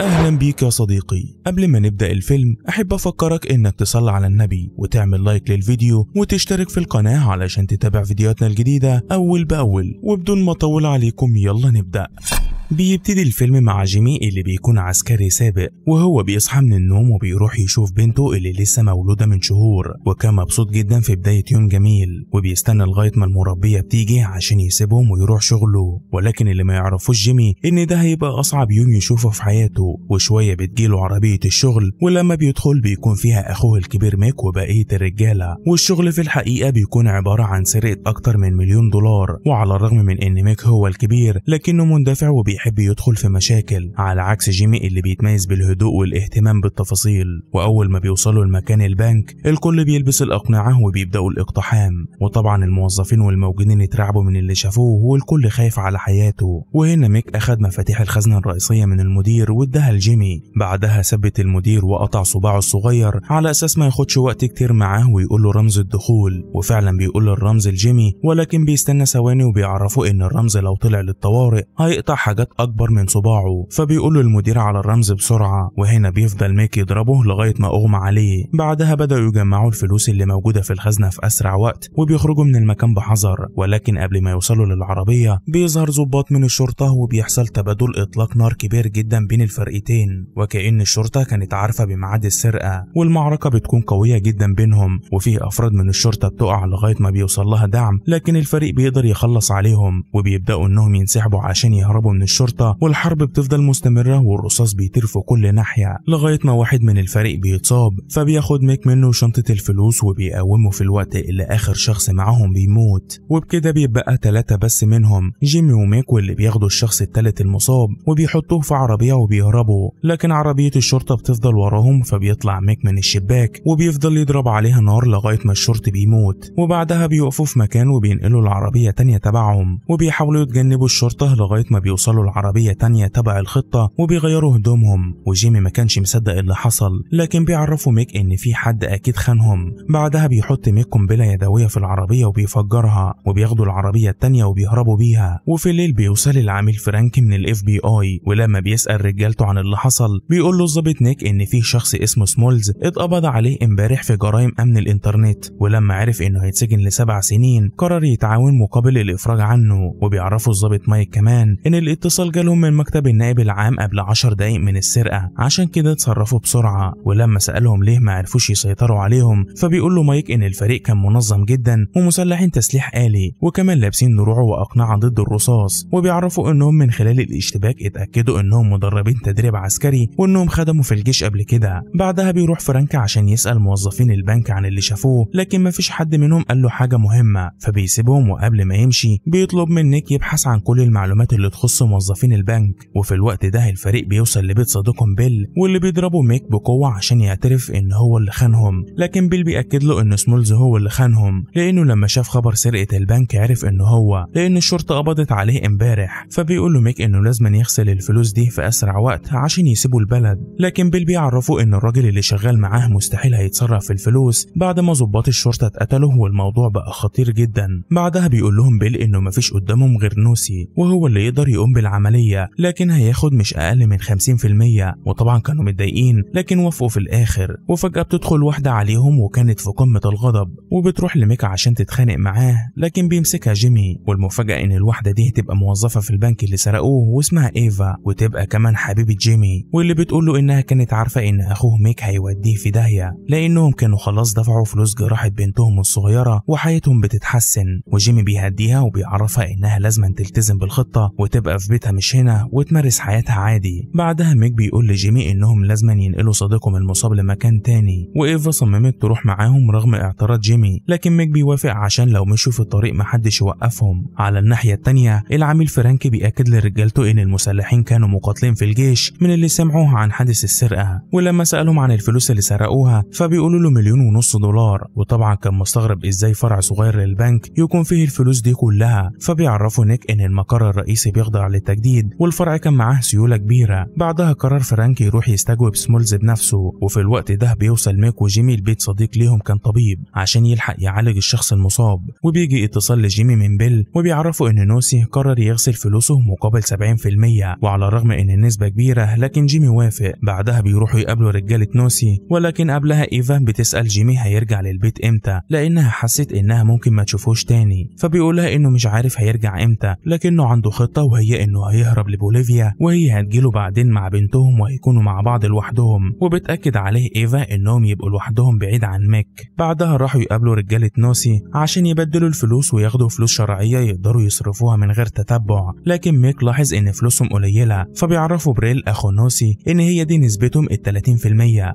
اهلا بيك يا صديقي قبل ما نبدا الفيلم احب افكرك انك تصلي على النبي وتعمل لايك للفيديو وتشترك في القناه علشان تتابع فيديوهاتنا الجديده اول باول وبدون ما اطول عليكم يلا نبدا بيبتدي الفيلم مع جيمي اللي بيكون عسكري سابق وهو بيصحى من النوم وبيروح يشوف بنته اللي لسه مولودة من شهور وكان مبسوط جدا في بداية يوم جميل وبيستنى لغاية ما المربية بتيجي عشان يسيبهم ويروح شغله ولكن اللي ما يعرفوش جيمي إن ده هيبقى أصعب يوم يشوفه في حياته وشوية بتجيله عربية الشغل ولما بيدخل بيكون فيها أخوه الكبير ميك وبقية الرجالة والشغل في الحقيقة بيكون عبارة عن سرقة أكتر من مليون دولار وعلى الرغم من إن ميك هو الكبير لكنه مندفع وبي بيحب يدخل في مشاكل على عكس جيمي اللي بيتميز بالهدوء والاهتمام بالتفاصيل وأول ما بيوصلوا لمكان البنك الكل بيلبس الأقنعة وبيبدأوا الاقتحام وطبعا الموظفين والموجودين اترعبوا من اللي شافوه والكل خايف على حياته وهنا ميك أخد مفاتيح الخزنة الرئيسية من المدير واداها لجيمي بعدها ثبت المدير وقطع صباعه الصغير على أساس ما ياخدش وقت كتير معاه ويقول له رمز الدخول وفعلا بيقول الرمز لجيمي ولكن بيستنى ثواني وبيعرفوا إن الرمز لو طلع للطوارئ هيقطع حاجات عندك اكبر من صباعه فبيقول له المدير على الرمز بسرعه وهنا بيفضل ميك يضربه لغايه ما اغمى عليه بعدها بداوا يجمعوا الفلوس اللي موجوده في الخزنه في اسرع وقت وبيخرجوا من المكان بحذر ولكن قبل ما يوصلوا للعربيه بيظهر ضباط من الشرطه وبيحصل تبادل اطلاق نار كبير جدا بين الفرقتين وكأن الشرطه كانت عارفه بميعاد السرقه والمعركه بتكون قويه جدا بينهم وفيه افراد من الشرطه بتقع لغايه ما بيوصل لها دعم لكن الفريق بيقدر يخلص عليهم وبيبداوا انهم ينسحبوا عشان يهربوا من الشرطة الشرطة والحرب بتفضل مستمرة والرصاص بيطير في كل ناحية لغاية ما واحد من الفريق بيتصاب فبياخد ميك منه شنطة الفلوس وبيقومه في الوقت اللي آخر شخص معاهم بيموت وبكده بيبقى ثلاثة بس منهم جيمي وميك واللي بياخدوا الشخص التالت المصاب وبيحطوه في عربية وبيهربوا لكن عربية الشرطة بتفضل وراهم فبيطلع ميك من الشباك وبيفضل يضرب عليها نار لغاية ما الشرطي بيموت وبعدها بيوقفوا في مكان وبينقلوا العربية تانية تبعهم وبيحاولوا يتجنبوا الشرطة لغاية ما بيوصلوا العربية تانية تبع الخطة وبيغيروا هدومهم وجيمي ما كانش مصدق اللي حصل لكن بيعرفوا ميك ان في حد اكيد خانهم بعدها بيحط ميك قنبلة يدوية في العربية وبيفجرها وبياخدوا العربية التانية وبيهربوا بيها وفي الليل بيوصل العميل فرانك من الاف بي اي ولما بيسأل رجالته عن اللي حصل بيقول له الظابط نيك ان في شخص اسمه سمولز اتقبض عليه امبارح في جرائم امن الانترنت ولما عرف انه هيتسجن لسبع سنين قرر يتعاون مقابل الافراج عنه وبيعرفوا الظابط مايك كمان ان الاتصال اتصال جالهم من مكتب النائب العام قبل 10 دقايق من السرقة عشان كده اتصرفوا بسرعة ولما سألهم ليه ما عرفوش يسيطروا عليهم فبيقول له مايك إن الفريق كان منظم جدا ومسلحين تسليح آلي وكمان لابسين دروع وأقنعة ضد الرصاص وبيعرفوا إنهم من خلال الاشتباك اتأكدوا إنهم مدربين تدريب عسكري وإنهم خدموا في الجيش قبل كده بعدها بيروح فرانك عشان يسأل موظفين البنك عن اللي شافوه لكن مفيش حد منهم قال له حاجة مهمة فبيسيبهم وقبل ما يمشي بيطلب من نيك يبحث عن كل المعلومات اللي تخص موظفين موظفين البنك وفي الوقت ده الفريق بيوصل لبيت صديقهم بيل واللي بيضربه ميك بقوة عشان يعترف إن هو اللي خانهم لكن بيل بيأكد له إن سمولز هو اللي خانهم لأنه لما شاف خبر سرقة البنك عرف إن هو لأن الشرطة قبضت عليه امبارح فبيقول له ميك إنه لازم يغسل الفلوس دي في أسرع وقت عشان يسيبوا البلد لكن بيل بيعرفه إن الراجل اللي شغال معاه مستحيل هيتصرف في الفلوس بعد ما ظباط الشرطة اتقتلوا والموضوع بقى خطير جدا بعدها بيقول لهم بيل إنه مفيش قدامهم غير نوسي وهو اللي يقدر يقوم بالعمل العملية لكن هياخد مش أقل من 50% وطبعا كانوا متضايقين لكن وافقوا في الآخر وفجأة بتدخل واحدة عليهم وكانت في قمة الغضب وبتروح لميكا عشان تتخانق معاه لكن بيمسكها جيمي والمفاجأة إن الواحدة دي هتبقى موظفة في البنك اللي سرقوه واسمها إيفا وتبقى كمان حبيبة جيمي واللي بتقول له إنها كانت عارفة إن أخوه ميك هيوديه في داهية لأنهم كانوا خلاص دفعوا فلوس جراحة بنتهم الصغيرة وحياتهم بتتحسن وجيمي بيهديها وبيعرفها إنها لازم تلتزم بالخطة وتبقى في بيتها مش هنا وتمارس حياتها عادي بعدها ميك بيقول لجيمي انهم لازم ينقلوا صديقهم المصاب لمكان تاني وايفا صممت تروح معاهم رغم اعتراض جيمي لكن ميك بيوافق عشان لو مشوا في الطريق محدش يوقفهم على الناحية التانية العميل فرانك بيأكد لرجالته ان المسلحين كانوا مقاتلين في الجيش من اللي سمعوه عن حادث السرقة ولما سألهم عن الفلوس اللي سرقوها فبيقولوا له مليون ونص دولار وطبعا كان مستغرب ازاي فرع صغير للبنك يكون فيه الفلوس دي كلها فبيعرفوا نيك ان المقر الرئيسي بيخضع التجديد والفرع كان معاه سيولة كبيرة بعدها قرر فرانك يروح يستجوب سمولز بنفسه وفي الوقت ده بيوصل ميك وجيمي لبيت صديق ليهم كان طبيب عشان يلحق يعالج الشخص المصاب وبيجي اتصال لجيمي من بيل وبيعرفوا ان نوسي قرر يغسل فلوسه مقابل 70% وعلى الرغم ان النسبة كبيرة لكن جيمي وافق بعدها بيروحوا يقابلوا رجالة نوسي ولكن قبلها ايفا بتسأل جيمي هيرجع للبيت امتى لانها حست انها ممكن ما تشوفوش تاني فبيقولها انه مش عارف هيرجع امتى لكنه عنده خطة وهي انه انه هيهرب لبوليفيا وهي هتجيله بعدين مع بنتهم وهيكونوا مع بعض لوحدهم وبتأكد عليه ايفا انهم يبقوا لوحدهم بعيد عن ميك بعدها راحوا يقابلوا رجالة نوسي عشان يبدلوا الفلوس وياخدوا فلوس شرعية يقدروا يصرفوها من غير تتبع لكن ميك لاحظ ان فلوسهم قليلة فبيعرفوا بريل اخو نوسي ان هي دي نسبتهم ال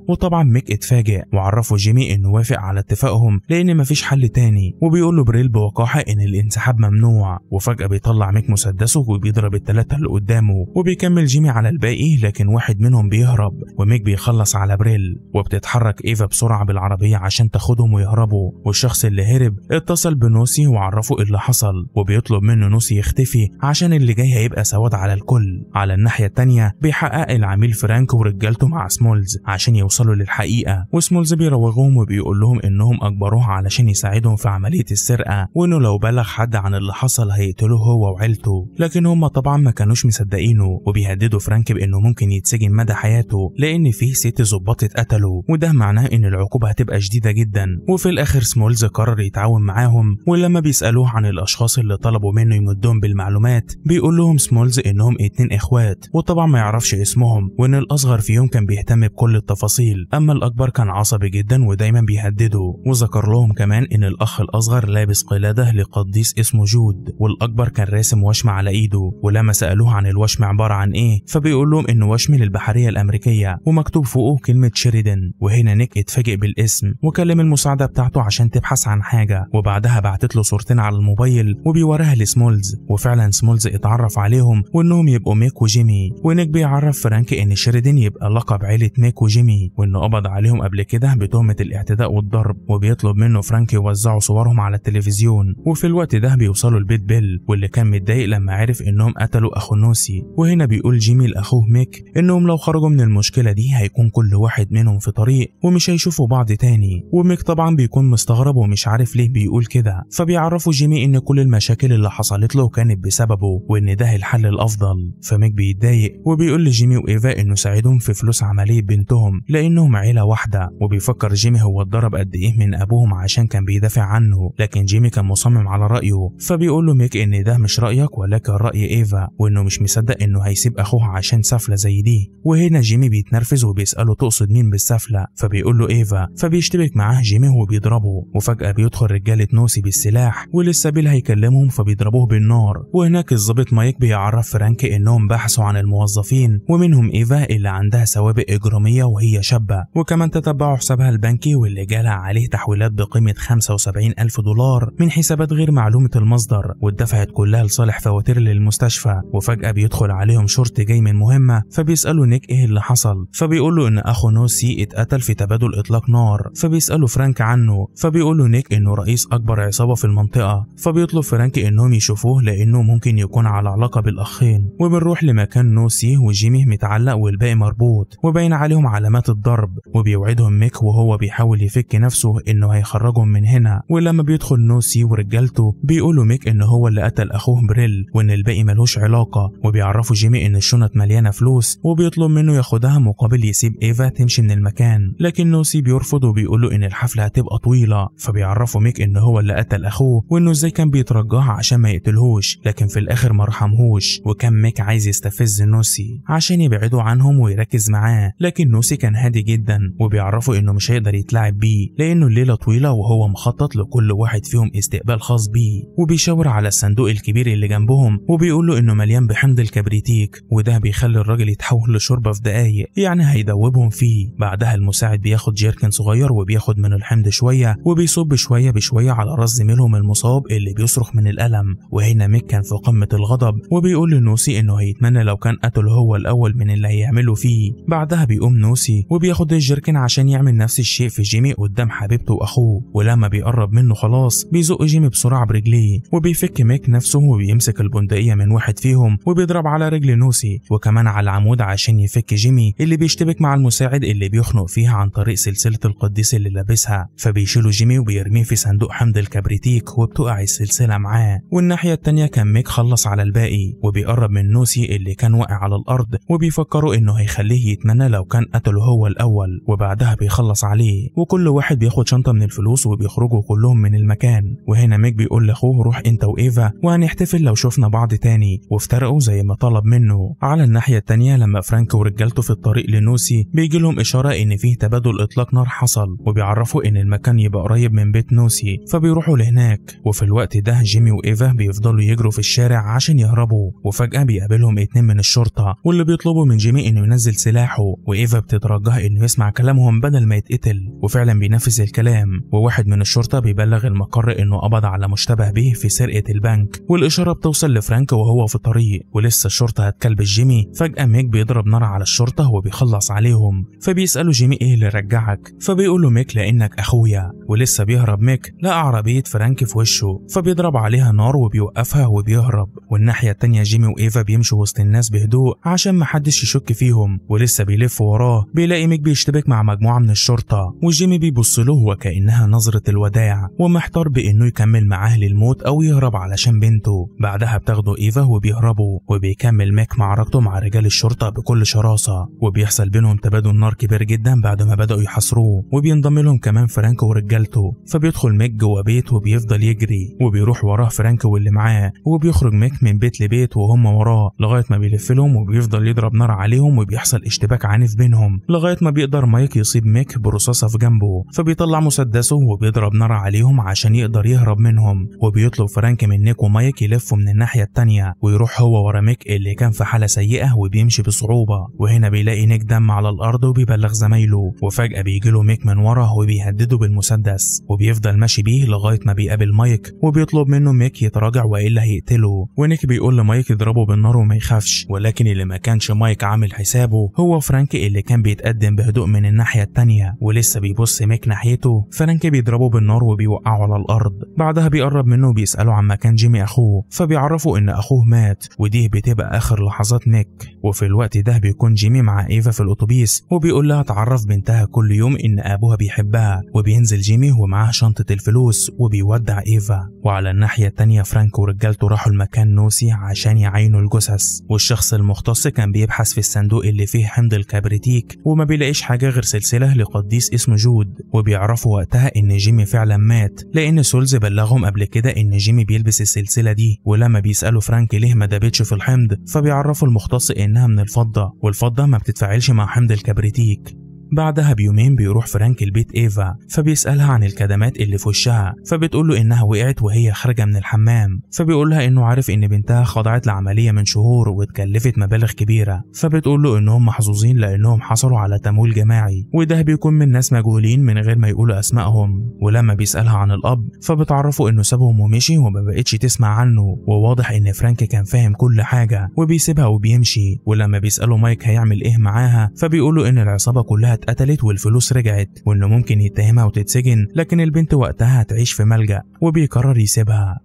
30% وطبعا ميك اتفاجئ وعرفوا جيمي انه وافق على اتفاقهم لان مفيش حل تاني وبيقول له بريل بوقاحة ان الانسحاب ممنوع وفجأة بيطلع ميك مسدسه وبيضرب ال التلاتة اللي قدامه وبيكمل جيمي على الباقي لكن واحد منهم بيهرب وميك بيخلص على بريل وبتتحرك ايفا بسرعة بالعربية عشان تاخدهم ويهربوا والشخص اللي هرب اتصل بنوسي وعرفه إيه اللي حصل وبيطلب منه نوسي يختفي عشان اللي جاي هيبقى سواد على الكل على الناحية التانية بيحقق العميل فرانك ورجالته مع سمولز عشان يوصلوا للحقيقة وسمولز بيراوغهم وبيقول لهم انهم اجبروه علشان يساعدهم في عملية السرقة وانه لو بلغ حد عن اللي حصل هيقتله هو وعيلته لكن هما طبعا ما كانوش مصدقينه وبيهددوا فرانك بانه ممكن يتسجن مدى حياته لان فيه ست ظباط اتقتلوا وده معناه ان العقوبه هتبقى شديده جدا وفي الاخر سمولز قرر يتعاون معاهم ولما بيسالوه عن الاشخاص اللي طلبوا منه يمدهم بالمعلومات بيقول لهم سمولز انهم اتنين اخوات وطبعا ما يعرفش اسمهم وان الاصغر فيهم كان بيهتم بكل التفاصيل اما الاكبر كان عصبي جدا ودايما بيهدده وذكر لهم كمان ان الاخ الاصغر لابس قلاده لقديس اسمه جود والاكبر كان راسم وشم على ايده ولما لما سألوه عن الوشم عبارة عن إيه فبيقول لهم إنه وشم للبحرية الأمريكية ومكتوب فوقه كلمة شيريدن وهنا نيك اتفاجئ بالاسم وكلم المساعدة بتاعته عشان تبحث عن حاجة وبعدها بعتت له صورتين على الموبايل وبيوريها لسمولز وفعلا سمولز اتعرف عليهم وإنهم يبقوا ميك وجيمي ونيك بيعرف فرانك إن شيريدن يبقى لقب عيلة ميك وجيمي وإنه قبض عليهم قبل كده بتهمة الاعتداء والضرب وبيطلب منه فرانك يوزعوا صورهم على التلفزيون وفي الوقت ده بيوصلوا البيت بيل واللي كان متضايق لما عرف إنهم قتلوا قتلوا أخو نوسي وهنا بيقول جيمي لأخوه ميك إنهم لو خرجوا من المشكلة دي هيكون كل واحد منهم في طريق ومش هيشوفوا بعض تاني وميك طبعا بيكون مستغرب ومش عارف ليه بيقول كده فبيعرفوا جيمي إن كل المشاكل اللي حصلت له كانت بسببه وإن ده الحل الأفضل فميك بيتضايق وبيقول لجيمي وإيفا إنه ساعدهم في فلوس عملية بنتهم لأنهم عيلة واحدة وبيفكر جيمي هو اتضرب قد إيه من أبوهم عشان كان بيدافع عنه لكن جيمي كان مصمم على رأيه فبيقول له ميك إن ده مش رأيك ولكن رأي إيفا وإنه مش مصدق إنه هيسيب أخوها عشان سفلة زي دي وهنا جيمي بيتنرفز وبيسأله تقصد مين بالسفلة فبيقول له إيفا فبيشتبك معاه جيمي وبيضربه وفجأة بيدخل رجالة نوسي بالسلاح ولسه بيل هيكلمهم فبيضربوه بالنار وهناك الظابط مايك بيعرف فرانك إنهم بحثوا عن الموظفين ومنهم إيفا اللي عندها سوابق إجرامية وهي شابة وكمان تتبعوا حسابها البنكي واللي جالها عليه تحويلات بقيمة 75000 دولار من حسابات غير معلومة المصدر واتدفعت كلها لصالح فواتير للمستشفى وفجأة بيدخل عليهم شرطي جاي من مهمة فبيسألوا نيك إيه اللي حصل فبيقول له إن أخو نوسي اتقتل في تبادل إطلاق نار فبيسألوا فرانك عنه فبيقول له نيك إنه رئيس أكبر عصابة في المنطقة فبيطلب فرانك إنهم يشوفوه لأنه ممكن يكون على علاقة بالأخين وبنروح لمكان نوسي وجيمي متعلق والباقي مربوط وباين عليهم علامات الضرب وبيوعدهم ميك وهو بيحاول يفك نفسه إنه هيخرجهم من هنا ولما بيدخل نوسي ورجالته بيقولوا ميك إن هو اللي قتل أخوه بريل وإن الباقي ملوش علاقة وبيعرفوا جيمي إن الشنط مليانة فلوس وبيطلب منه ياخدها مقابل يسيب إيفا تمشي من المكان لكن نوسي بيرفض وبيقول له إن الحفلة هتبقى طويلة فبيعرفوا ميك إن هو اللي قتل أخوه وإنه إزاي كان بيترجاه عشان ما يقتلهوش لكن في الآخر ما رحمهوش وكان ميك عايز يستفز نوسي عشان يبعدوا عنهم ويركز معاه لكن نوسي كان هادي جدا وبيعرفوا إنه مش هيقدر يتلاعب بيه لأنه الليلة طويلة وهو مخطط لكل واحد فيهم استقبال خاص بيه وبيشاور على الصندوق الكبير اللي جنبهم وبيقول له إنه لأنه مليان بحمض الكبريتيك وده بيخلي الراجل يتحول لشوربة في دقايق يعني هيدوبهم فيه بعدها المساعد بياخد جيركن صغير وبياخد منه الحمض شوية وبيصب شوية بشوية على راس زميلهم المصاب اللي بيصرخ من الألم وهنا ميك كان في قمة الغضب وبيقول لنوسي إنه هيتمنى لو كان قتل هو الأول من اللي هيعمله فيه بعدها بيقوم نوسي وبياخد الجيركن عشان يعمل نفس الشيء في جيمي قدام حبيبته وأخوه ولما بيقرب منه خلاص بيزق جيمي بسرعة برجليه وبيفك ميك نفسه وبيمسك البندقية من واحد فيهم وبيضرب على رجل نوسي وكمان على العمود عشان يفك جيمي اللي بيشتبك مع المساعد اللي بيخنق فيها عن طريق سلسلة القديس اللي لابسها فبيشيلوا جيمي وبيرميه في صندوق حمض الكبريتيك وبتقع السلسلة معاه والناحية التانية كان ميك خلص على الباقي وبيقرب من نوسي اللي كان واقع على الأرض وبيفكروا إنه هيخليه يتمنى لو كان قتله هو الأول وبعدها بيخلص عليه وكل واحد بياخد شنطة من الفلوس وبيخرجوا كلهم من المكان وهنا ميك بيقول لأخوه روح أنت وإيفا وهنحتفل لو شفنا بعض تاني وافترقوا زي ما طلب منه على الناحية التانية لما فرانك ورجالته في الطريق لنوسي بيجي لهم إشارة إن فيه تبادل إطلاق نار حصل وبيعرفوا إن المكان يبقى قريب من بيت نوسي فبيروحوا لهناك وفي الوقت ده جيمي وإيفا بيفضلوا يجروا في الشارع عشان يهربوا وفجأة بيقابلهم اتنين من الشرطة واللي بيطلبوا من جيمي إنه ينزل سلاحه وإيفا بتترجاه إنه يسمع كلامهم بدل ما يتقتل وفعلا بينفذ الكلام وواحد من الشرطة بيبلغ المقر إنه قبض على مشتبه به في سرقة البنك والإشارة بتوصل لفرانك وهو في الطريق ولسه الشرطة هتكلب جيمي فجأة ميك بيضرب نار على الشرطة وهو بيخلص عليهم فبيسألوا جيمي إيه اللي رجعك فبيقول له ميك لأنك أخويا ولسه بيهرب ميك لقى عربية فرانك في وشه فبيضرب عليها نار وبيوقفها وبيهرب والناحية التانية جيمي وإيفا بيمشوا وسط الناس بهدوء عشان محدش يشك فيهم ولسه بيلف وراه بيلاقي ميك بيشتبك مع مجموعة من الشرطة وجيمي بيبص له وكأنها نظرة الوداع ومحتار بإنه يكمل معاه للموت أو يهرب علشان بنته بعدها بتاخده إيفا وبي بيهربوا وبيكمل ماك معركته مع رجال الشرطة بكل شراسة وبيحصل بينهم تبادل نار كبير جدا بعد ما بدأوا يحاصروه وبينضم لهم كمان فرانك ورجالته فبيدخل ميك جوه بيت وبيفضل يجري وبيروح وراه فرانك واللي معاه وبيخرج ميك من بيت لبيت وهم وراه لغاية ما بيلف لهم وبيفضل يضرب نار عليهم وبيحصل اشتباك عنيف بينهم لغاية ما بيقدر مايك يصيب ميك برصاصة في جنبه فبيطلع مسدسه وبيضرب نار عليهم عشان يقدر يهرب منهم وبيطلب فرانك من نيك ومايك يلفوا من الناحية التانية ويروح بيروح هو ورا ميك اللي كان في حالة سيئة وبيمشي بصعوبة وهنا بيلاقي نيك دم على الأرض وبيبلغ زمايله وفجأة بيجيله ميك من وراه وبيهدده بالمسدس وبيفضل ماشي بيه لغاية ما بيقابل مايك وبيطلب منه ميك يتراجع وإلا هيقتله ونيك بيقول لمايك يضربه بالنار وما يخافش ولكن اللي ما كانش مايك عامل حسابه هو فرانك اللي كان بيتقدم بهدوء من الناحية الثانيه ولسه بيبص ميك ناحيته فرانك بيضربه بالنار وبيوقعه على الأرض بعدها بيقرب منه وبيسأله عن مكان جيمي أخوه فبيعرفه إن أخوه مات مات ودي بتبقى آخر لحظات نيك وفي الوقت ده بيكون جيمي مع إيفا في الأتوبيس وبيقول لها تعرف بنتها كل يوم إن أبوها بيحبها وبينزل جيمي ومعاه شنطة الفلوس وبيودع إيفا وعلى الناحية التانية فرانك ورجالته راحوا المكان نوسي عشان يعينوا الجثث والشخص المختص كان بيبحث في الصندوق اللي فيه حمض الكبريتيك وما بيلاقيش حاجة غير سلسلة لقديس اسمه جود وبيعرفوا وقتها إن جيمي فعلا مات لأن سولز بلغهم قبل كده إن جيمي بيلبس السلسلة دي ولما بيسألوا فرانك ليه عليه ما دابتش في الحمض فبيعرفوا المختص إنها من الفضة والفضة ما بتتفاعلش مع حمض الكبريتيك بعدها بيومين بيروح فرانك البيت ايفا فبيسالها عن الكدمات اللي في وشها فبتقول له انها وقعت وهي خارجه من الحمام فبيقول لها انه عارف ان بنتها خضعت لعمليه من شهور واتكلفت مبالغ كبيره فبتقول له انهم محظوظين لانهم حصلوا على تمويل جماعي وده بيكون من ناس مجهولين من غير ما يقولوا اسمائهم ولما بيسالها عن الاب فبتعرفه انه سابهم ومشي وما بقتش تسمع عنه وواضح ان فرانك كان فاهم كل حاجه وبيسيبها وبيمشي ولما بيساله مايك هيعمل ايه معاها فبيقول له ان العصابه كلها اتقتلت والفلوس رجعت وانه ممكن يتهمها وتتسجن لكن البنت وقتها هتعيش في ملجأ وبيقرر يسيبها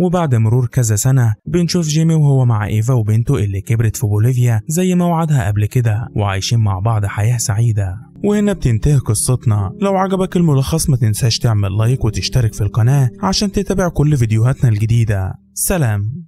وبعد مرور كذا سنة بنشوف جيمي وهو مع إيفا وبنته اللي كبرت في بوليفيا زي ما وعدها قبل كده وعايشين مع بعض حياة سعيدة وهنا بتنتهي قصتنا لو عجبك الملخص ما تنساش تعمل لايك وتشترك في القناة عشان تتابع كل فيديوهاتنا الجديدة سلام